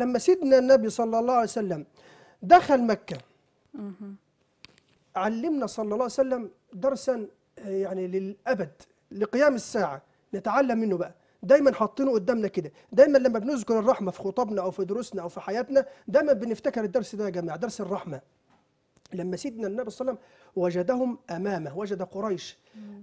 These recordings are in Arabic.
لما سيدنا النبي صلى الله عليه وسلم دخل مكة علمنا صلى الله عليه وسلم درسا آه، يعني للأبد لقيام الساعة نتعلم منه بقى دايما حاطينه قدامنا كده دايما لما بنذكر الرحمة في خطبنا أو في دروسنا أو في حياتنا دايما بنفتكر الدرس ده يا جماعة درس الرحمة لما سيدنا النبي صلى الله عليه وسلم وجدهم امامه وجد قريش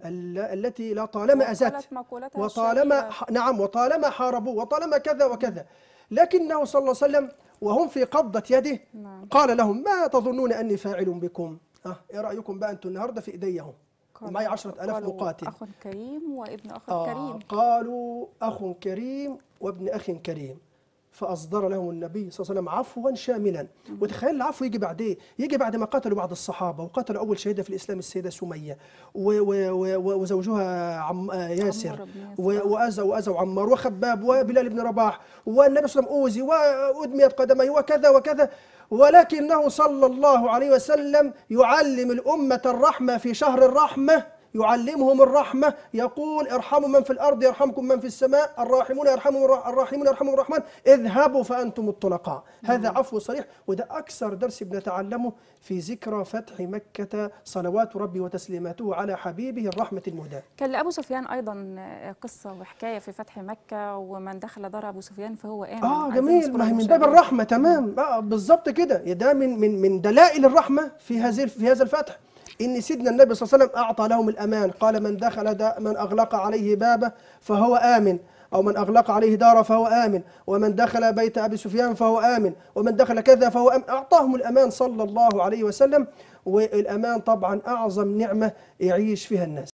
التي لا طالما ازت وطالما نعم وطالما حاربوا وطالما كذا وكذا لكنه صلى الله عليه وسلم وهم في قبضة يده نعم. قال لهم ما تظنون أني فاعل بكم أه إيه رأيكم بقى أنتم النهاردة في إيديهم ومعي عشرة ألاف مقاتل أخ كريم وابن أخ آه كريم قالوا أخ كريم وابن أخ كريم فأصدر لهم النبي صلى الله عليه وسلم عفوا شاملا وتخيل العفو يجي بعد ايه يجي بعد ما قتلوا بعض الصحابة وقتلوا أول شهيدة في الإسلام السيدة سمية وزوجها عم آه، ياسر وأذى وأذى عمار وخباب وبلال بن رباح والنبي صلى الله عليه وسلم أوذي وأدميت قدميه وكذا وكذا ولكنه صلى الله عليه وسلم يعلم الأمة الرحمة في شهر الرحمة يعلمهم الرحمة يقول ارحموا من في الأرض يرحمكم من في السماء الراحمون يرحمهم الراحمون يرحمهم الرحمن اذهبوا فأنتم الطلقاء نعم. هذا عفو صريح وده أكثر درس بنتعلمه في ذكرى فتح مكة صلوات ربي وتسليماته على حبيبه الرحمة المهداة كان لأبو سفيان أيضا آه، قصة وحكاية في فتح مكة ومن دخل دار أبو سفيان فهو آمن آه جميل ما من باب الرحمة تمام بالضبط آه، بالظبط كده ده من من من دلائل الرحمة في هذه في هذا الفتح إن سيدنا النبي صلى الله عليه وسلم أعطى لهم الأمان قال من دخل دا من أغلق عليه بابه فهو آمن أو من أغلق عليه داره فهو آمن ومن دخل بيت أبي سفيان فهو آمن ومن دخل كذا فهو آمن أعطاهم الأمان صلى الله عليه وسلم والأمان طبعا أعظم نعمة يعيش فيها الناس